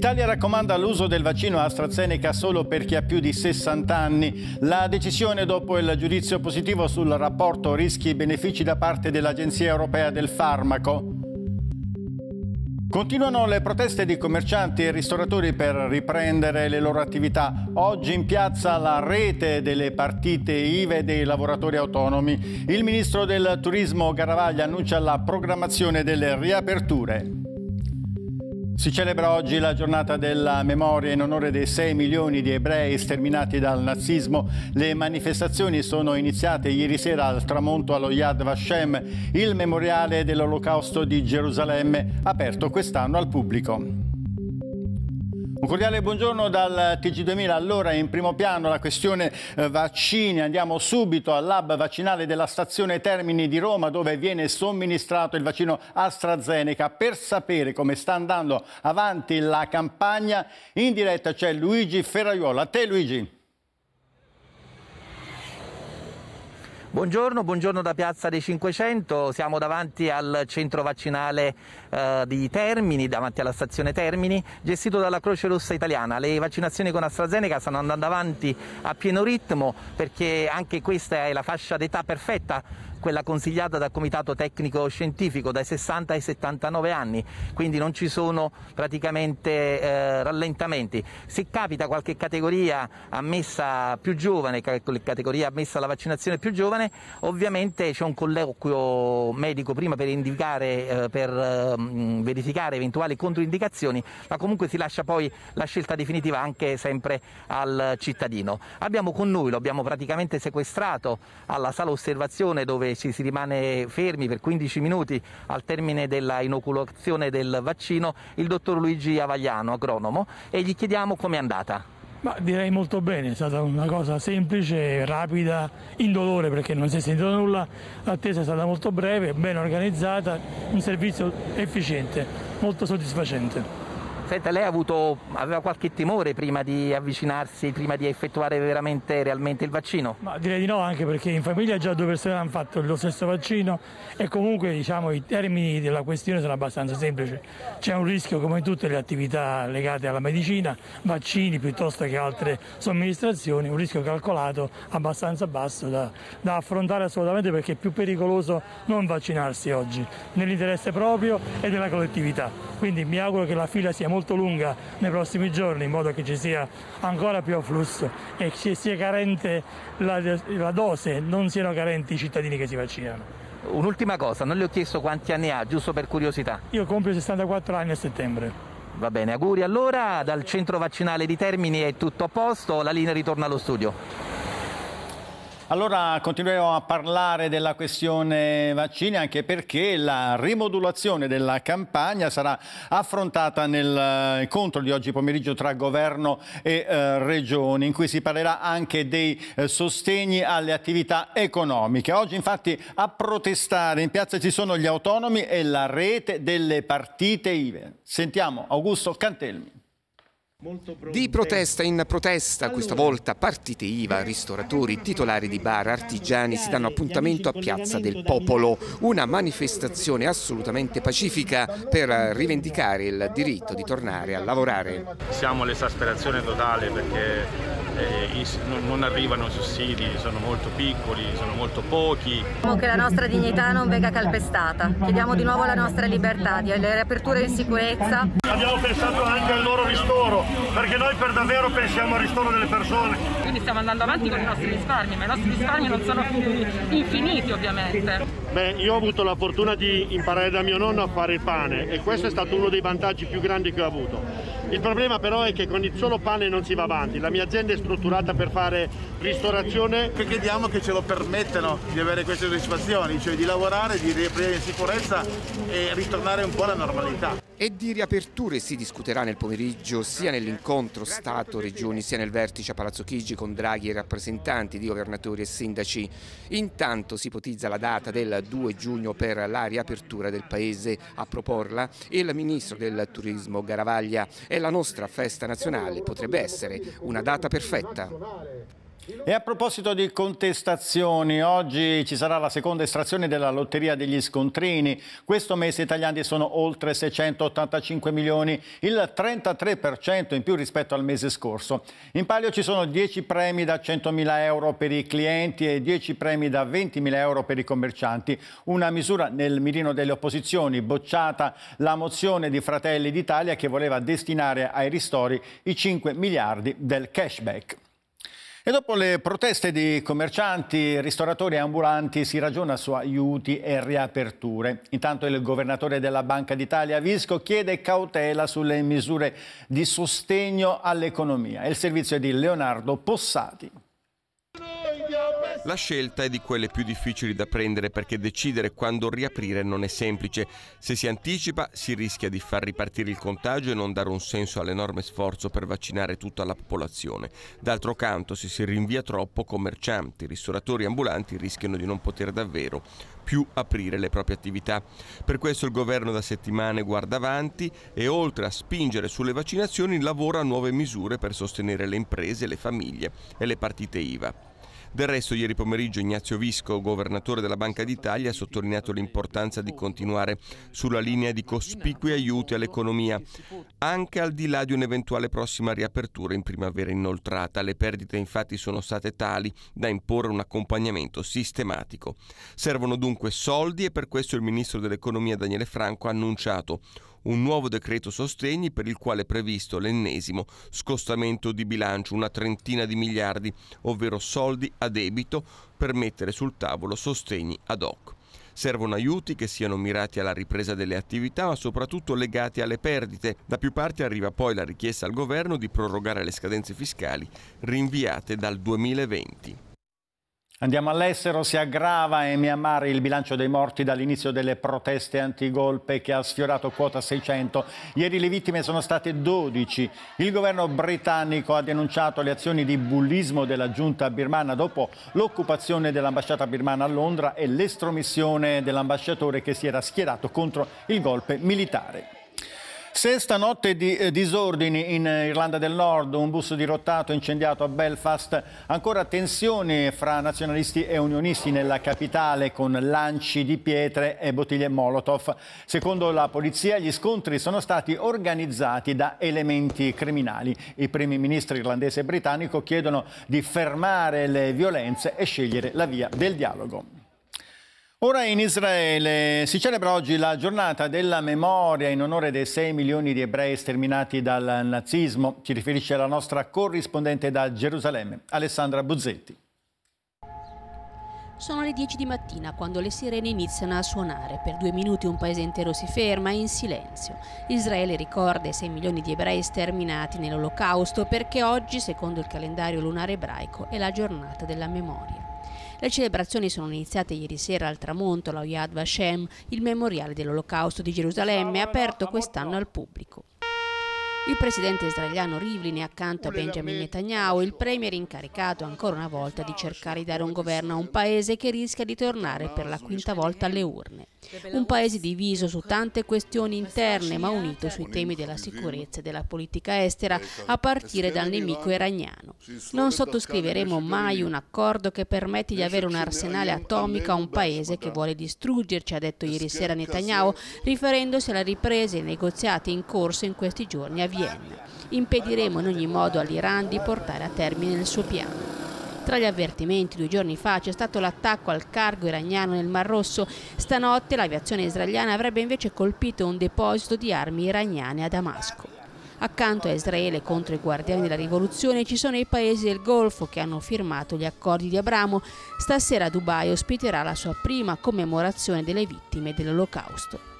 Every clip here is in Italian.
L'Italia raccomanda l'uso del vaccino AstraZeneca solo per chi ha più di 60 anni. La decisione dopo il giudizio positivo sul rapporto rischi-benefici da parte dell'Agenzia europea del farmaco. Continuano le proteste di commercianti e ristoratori per riprendere le loro attività. Oggi in piazza la rete delle partite IVE dei lavoratori autonomi. Il ministro del turismo Garavaglia annuncia la programmazione delle riaperture. Si celebra oggi la giornata della memoria in onore dei 6 milioni di ebrei sterminati dal nazismo. Le manifestazioni sono iniziate ieri sera al tramonto allo Yad Vashem, il memoriale dell'Olocausto di Gerusalemme, aperto quest'anno al pubblico. Un cordiale buongiorno dal TG2000. Allora, in primo piano la questione eh, vaccini. Andiamo subito al lab vaccinale della stazione Termini di Roma, dove viene somministrato il vaccino AstraZeneca. Per sapere come sta andando avanti la campagna, in diretta c'è Luigi Ferraiuola. A te, Luigi. Buongiorno, buongiorno da Piazza dei 500, siamo davanti al centro vaccinale eh, di Termini, davanti alla stazione Termini, gestito dalla Croce Rossa Italiana. Le vaccinazioni con AstraZeneca stanno andando avanti a pieno ritmo perché anche questa è la fascia d'età perfetta quella consigliata dal Comitato Tecnico Scientifico dai 60 ai 79 anni, quindi non ci sono praticamente eh, rallentamenti. Se capita qualche categoria ammessa più giovane, categoria ammessa alla vaccinazione più giovane, ovviamente c'è un colloquio medico prima per, eh, per eh, verificare eventuali controindicazioni, ma comunque si lascia poi la scelta definitiva anche sempre al cittadino. Abbiamo con noi, lo abbiamo praticamente sequestrato alla sala osservazione dove dove ci si rimane fermi per 15 minuti al termine della inoculazione del vaccino, il dottor Luigi Avagliano, agronomo, e gli chiediamo com'è andata. Ma direi molto bene, è stata una cosa semplice, rapida, indolore perché non si è sentito nulla, l'attesa è stata molto breve, ben organizzata, un servizio efficiente, molto soddisfacente. Senta, lei avuto, aveva qualche timore prima di avvicinarsi, prima di effettuare veramente, realmente il vaccino? Ma direi di no, anche perché in famiglia già due persone hanno fatto lo stesso vaccino e comunque diciamo, i termini della questione sono abbastanza semplici. C'è un rischio come in tutte le attività legate alla medicina, vaccini piuttosto che altre somministrazioni, un rischio calcolato abbastanza basso da, da affrontare assolutamente perché è più pericoloso non vaccinarsi oggi, nell'interesse proprio e della collettività quindi mi auguro che la fila sia molto lunga nei prossimi giorni in modo che ci sia ancora più afflusso e che sia carente la, la dose, non siano carenti i cittadini che si vaccinano. Un'ultima cosa, non le ho chiesto quanti anni ha, giusto per curiosità. Io compio 64 anni a settembre. Va bene, auguri allora, dal centro vaccinale di Termini è tutto a posto, la linea ritorna allo studio. Allora continueremo a parlare della questione vaccini anche perché la rimodulazione della campagna sarà affrontata nel eh, incontro di oggi pomeriggio tra governo e eh, regioni in cui si parlerà anche dei eh, sostegni alle attività economiche. Oggi infatti a protestare in piazza ci sono gli autonomi e la rete delle partite IVE. Sentiamo Augusto Cantelmi. Di protesta in protesta, questa volta partite IVA, ristoratori, titolari di bar, artigiani si danno appuntamento a Piazza del Popolo, una manifestazione assolutamente pacifica per rivendicare il diritto di tornare a lavorare. Siamo all'esasperazione totale perché eh, non arrivano i sussidi, sono molto piccoli, sono molto pochi. Chiediamo Che la nostra dignità non venga calpestata, chiediamo di nuovo la nostra libertà, le riaperture in sicurezza. Abbiamo pensato anche al loro ristoro, perché noi per davvero pensiamo al ristoro delle persone, quindi stiamo andando avanti con i nostri risparmi, ma i nostri risparmi non sono infiniti ovviamente. Beh, io ho avuto la fortuna di imparare da mio nonno a fare il pane e questo è stato uno dei vantaggi più grandi che ho avuto. Il problema però è che con il solo pane non si va avanti, la mia azienda è strutturata per fare ristorazione. Che chiediamo che ce lo permettano di avere queste soddisfazioni, cioè di lavorare, di riaprire in sicurezza e ritornare un po' alla normalità. E di riaperture si discuterà nel pomeriggio sia nell'incontro Stato-Regioni sia nel vertice a Palazzo Chigi con Draghi e rappresentanti di governatori e sindaci. Intanto si ipotizza la data del 2 giugno per la riapertura del Paese. A proporla il Ministro del Turismo Garavaglia è la nostra festa nazionale, potrebbe essere una data perfetta. E a proposito di contestazioni, oggi ci sarà la seconda estrazione della lotteria degli scontrini. Questo mese i tagliandi sono oltre 685 milioni, il 33% in più rispetto al mese scorso. In palio ci sono 10 premi da 100.000 euro per i clienti e 10 premi da 20.000 euro per i commercianti. Una misura nel mirino delle opposizioni, bocciata la mozione di Fratelli d'Italia che voleva destinare ai ristori i 5 miliardi del cashback. E dopo le proteste di commercianti, ristoratori e ambulanti si ragiona su aiuti e riaperture. Intanto il governatore della Banca d'Italia Visco chiede cautela sulle misure di sostegno all'economia. Il servizio è di Leonardo Possati. La scelta è di quelle più difficili da prendere perché decidere quando riaprire non è semplice. Se si anticipa si rischia di far ripartire il contagio e non dare un senso all'enorme sforzo per vaccinare tutta la popolazione. D'altro canto, se si rinvia troppo, commercianti, ristoratori e ambulanti rischiano di non poter davvero più aprire le proprie attività. Per questo il governo da settimane guarda avanti e oltre a spingere sulle vaccinazioni lavora a nuove misure per sostenere le imprese, le famiglie e le partite IVA. Del resto ieri pomeriggio Ignazio Visco, governatore della Banca d'Italia, ha sottolineato l'importanza di continuare sulla linea di cospicui aiuti all'economia, anche al di là di un'eventuale prossima riapertura in primavera inoltrata. Le perdite infatti sono state tali da imporre un accompagnamento sistematico. Servono dunque soldi e per questo il ministro dell'economia Daniele Franco ha annunciato un nuovo decreto sostegni per il quale è previsto l'ennesimo scostamento di bilancio, una trentina di miliardi, ovvero soldi a debito per mettere sul tavolo sostegni ad hoc. Servono aiuti che siano mirati alla ripresa delle attività, ma soprattutto legati alle perdite. Da più parti arriva poi la richiesta al governo di prorogare le scadenze fiscali rinviate dal 2020. Andiamo all'estero, si aggrava e Myanmar il bilancio dei morti dall'inizio delle proteste antigolpe che ha sfiorato quota 600. Ieri le vittime sono state 12. Il governo britannico ha denunciato le azioni di bullismo della giunta birmana dopo l'occupazione dell'ambasciata birmana a Londra e l'estromissione dell'ambasciatore che si era schierato contro il golpe militare. Sesta notte di eh, disordini in eh, Irlanda del Nord, un bus dirottato incendiato a Belfast, ancora tensioni fra nazionalisti e unionisti nella capitale con lanci di pietre e bottiglie Molotov. Secondo la polizia gli scontri sono stati organizzati da elementi criminali. I primi ministri irlandese e britannico chiedono di fermare le violenze e scegliere la via del dialogo. Ora in Israele si celebra oggi la giornata della memoria in onore dei 6 milioni di ebrei sterminati dal nazismo. Ci riferisce la nostra corrispondente da Gerusalemme, Alessandra Buzzetti. Sono le 10 di mattina quando le sirene iniziano a suonare. Per due minuti un paese intero si ferma in silenzio. Israele ricorda i 6 milioni di ebrei sterminati nell'olocausto perché oggi, secondo il calendario lunare ebraico, è la giornata della memoria. Le celebrazioni sono iniziate ieri sera al tramonto alla Yad Vashem, il memoriale dell'Olocausto di Gerusalemme, aperto quest'anno al pubblico. Il presidente israeliano Rivlin è accanto a Benjamin Netanyahu, il premier incaricato ancora una volta di cercare di dare un governo a un paese che rischia di tornare per la quinta volta alle urne. Un paese diviso su ecco, tante questioni interne ma unito sui temi della sicurezza e della politica estera ecco, a partire dal nemico iraniano. Non sottoscriveremo mai un accordo che permetti di avere un arsenale atomico a un paese che vuole distruggerci, ha detto ieri sera Netanyahu, riferendosi alla ripresa e ai negoziati in corso in questi giorni a Vienna. Impediremo in ogni modo all'Iran di portare a termine il suo piano. Tra gli avvertimenti due giorni fa c'è stato l'attacco al cargo iraniano nel Mar Rosso. Stanotte l'aviazione israeliana avrebbe invece colpito un deposito di armi iraniane a Damasco. Accanto a Israele contro i guardiani della rivoluzione ci sono i paesi del Golfo che hanno firmato gli accordi di Abramo. Stasera Dubai ospiterà la sua prima commemorazione delle vittime dell'Olocausto.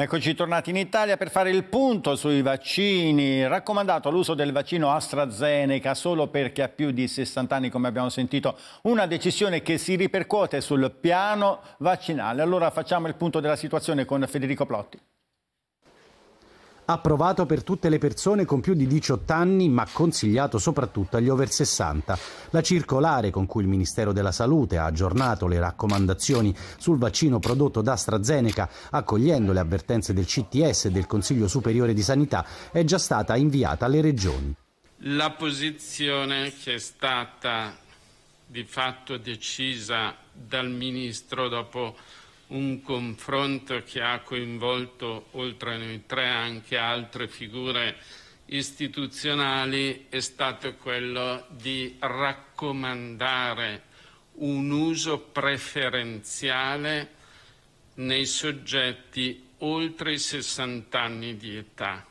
Eccoci tornati in Italia per fare il punto sui vaccini. Raccomandato l'uso del vaccino AstraZeneca solo per chi ha più di 60 anni, come abbiamo sentito, una decisione che si ripercuote sul piano vaccinale. Allora facciamo il punto della situazione con Federico Plotti approvato per tutte le persone con più di 18 anni ma consigliato soprattutto agli over 60. La circolare con cui il Ministero della Salute ha aggiornato le raccomandazioni sul vaccino prodotto da AstraZeneca accogliendo le avvertenze del CTS e del Consiglio Superiore di Sanità è già stata inviata alle regioni. La posizione che è stata di fatto decisa dal Ministro dopo un confronto che ha coinvolto, oltre a noi tre, anche altre figure istituzionali, è stato quello di raccomandare un uso preferenziale nei soggetti oltre i 60 anni di età.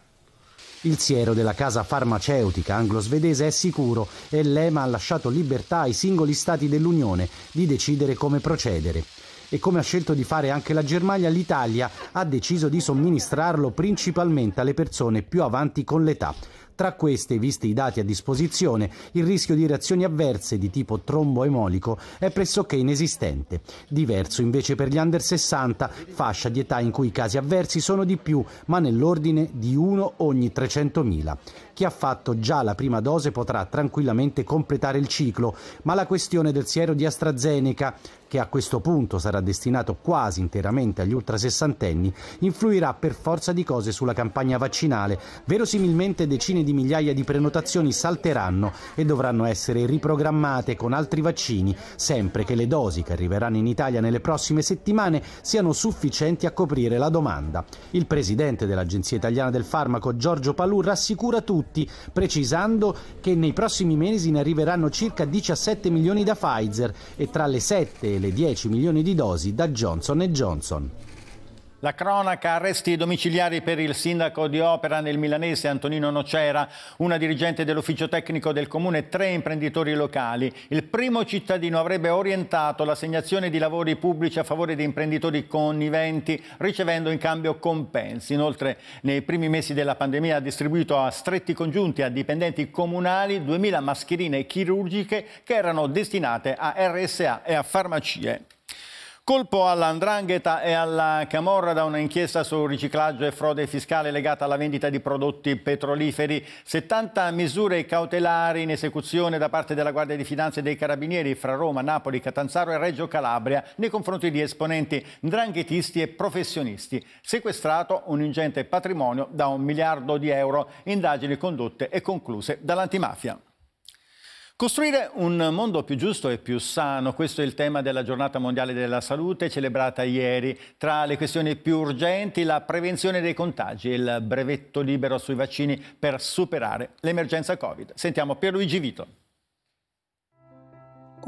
Il siero della casa farmaceutica anglo-svedese è sicuro e l'EMA ha lasciato libertà ai singoli stati dell'Unione di decidere come procedere e come ha scelto di fare anche la Germania, l'Italia ha deciso di somministrarlo principalmente alle persone più avanti con l'età. Tra queste, visti i dati a disposizione, il rischio di reazioni avverse di tipo tromboemolico è pressoché inesistente. Diverso invece per gli under 60, fascia di età in cui i casi avversi sono di più, ma nell'ordine di 1 ogni 300.000. Chi ha fatto già la prima dose potrà tranquillamente completare il ciclo, ma la questione del siero di AstraZeneca, che a questo punto sarà destinato quasi interamente agli ultrasessantenni, influirà per forza di cose sulla campagna vaccinale. Verosimilmente decine di migliaia di prenotazioni salteranno e dovranno essere riprogrammate con altri vaccini, sempre che le dosi che arriveranno in Italia nelle prossime settimane siano sufficienti a coprire la domanda. Il presidente dell'Agenzia Italiana del Farmaco Giorgio Palù rassicura tutti prodotti, precisando che nei prossimi mesi ne arriveranno circa 17 milioni da Pfizer e tra le 7 e le 10 milioni di dosi da Johnson Johnson. La cronaca, arresti domiciliari per il sindaco di Opera nel milanese Antonino Nocera, una dirigente dell'ufficio tecnico del comune e tre imprenditori locali. Il primo cittadino avrebbe orientato l'assegnazione di lavori pubblici a favore di imprenditori conniventi, ricevendo in cambio compensi. Inoltre, nei primi mesi della pandemia ha distribuito a stretti congiunti a dipendenti comunali 2.000 mascherine chirurgiche che erano destinate a RSA e a farmacie. Colpo alla Ndrangheta e alla Camorra da un'inchiesta sul riciclaggio e frode fiscale legata alla vendita di prodotti petroliferi. 70 misure cautelari in esecuzione da parte della Guardia di Finanza e dei Carabinieri fra Roma, Napoli, Catanzaro e Reggio Calabria nei confronti di esponenti dranghetisti e professionisti. Sequestrato un ingente patrimonio da un miliardo di euro. Indagini condotte e concluse dall'antimafia. Costruire un mondo più giusto e più sano, questo è il tema della giornata mondiale della salute celebrata ieri. Tra le questioni più urgenti la prevenzione dei contagi e il brevetto libero sui vaccini per superare l'emergenza Covid. Sentiamo Pierluigi Vito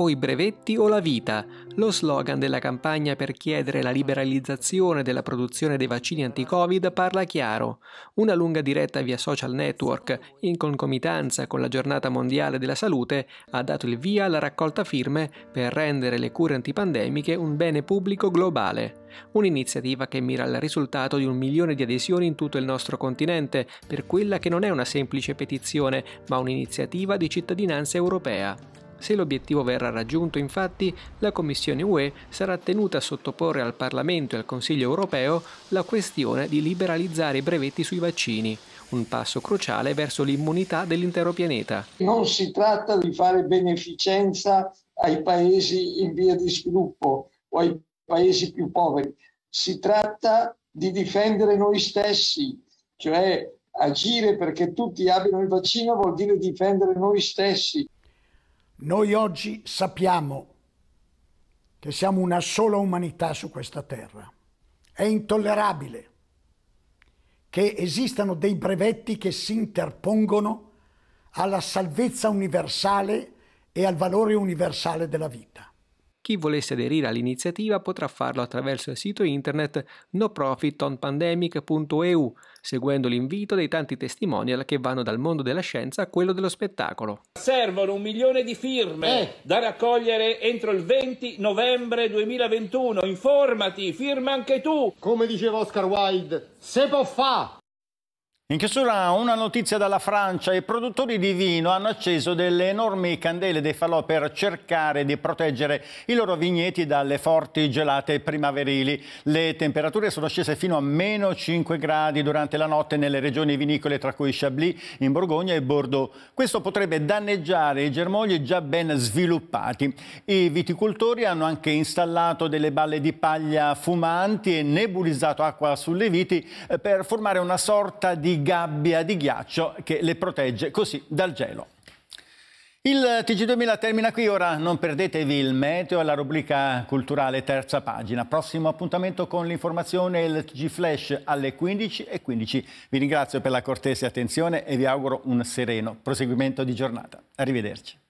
o i brevetti o la vita, lo slogan della campagna per chiedere la liberalizzazione della produzione dei vaccini anti-Covid parla chiaro. Una lunga diretta via social network, in concomitanza con la giornata mondiale della salute, ha dato il via alla raccolta firme per rendere le cure antipandemiche un bene pubblico globale. Un'iniziativa che mira al risultato di un milione di adesioni in tutto il nostro continente per quella che non è una semplice petizione, ma un'iniziativa di cittadinanza europea. Se l'obiettivo verrà raggiunto, infatti, la Commissione UE sarà tenuta a sottoporre al Parlamento e al Consiglio europeo la questione di liberalizzare i brevetti sui vaccini, un passo cruciale verso l'immunità dell'intero pianeta. Non si tratta di fare beneficenza ai paesi in via di sviluppo o ai paesi più poveri, si tratta di difendere noi stessi, cioè agire perché tutti abbiano il vaccino vuol dire difendere noi stessi. Noi oggi sappiamo che siamo una sola umanità su questa terra. È intollerabile che esistano dei brevetti che si interpongono alla salvezza universale e al valore universale della vita. Chi volesse aderire all'iniziativa potrà farlo attraverso il sito internet noprofitonpandemic.eu, seguendo l'invito dei tanti testimonial che vanno dal mondo della scienza a quello dello spettacolo. Servono un milione di firme eh. da raccogliere entro il 20 novembre 2021. Informati, firma anche tu! Come diceva Oscar Wilde, se può fa'! In chiusura una notizia dalla Francia, i produttori di vino hanno acceso delle enormi candele dei falò per cercare di proteggere i loro vigneti dalle forti gelate primaverili. Le temperature sono scese fino a meno 5 gradi durante la notte nelle regioni vinicole tra cui Chablis, in Borgogna e Bordeaux. Questo potrebbe danneggiare i germogli già ben sviluppati. I viticoltori hanno anche installato delle balle di paglia fumanti e nebulizzato acqua sulle viti eh, per formare una sorta di gabbia di ghiaccio che le protegge così dal gelo. Il TG2000 termina qui, ora non perdetevi il meteo la rubrica culturale terza pagina. Prossimo appuntamento con l'informazione e il TG Flash alle 15.15. Vi ringrazio per la cortese attenzione e vi auguro un sereno proseguimento di giornata. Arrivederci.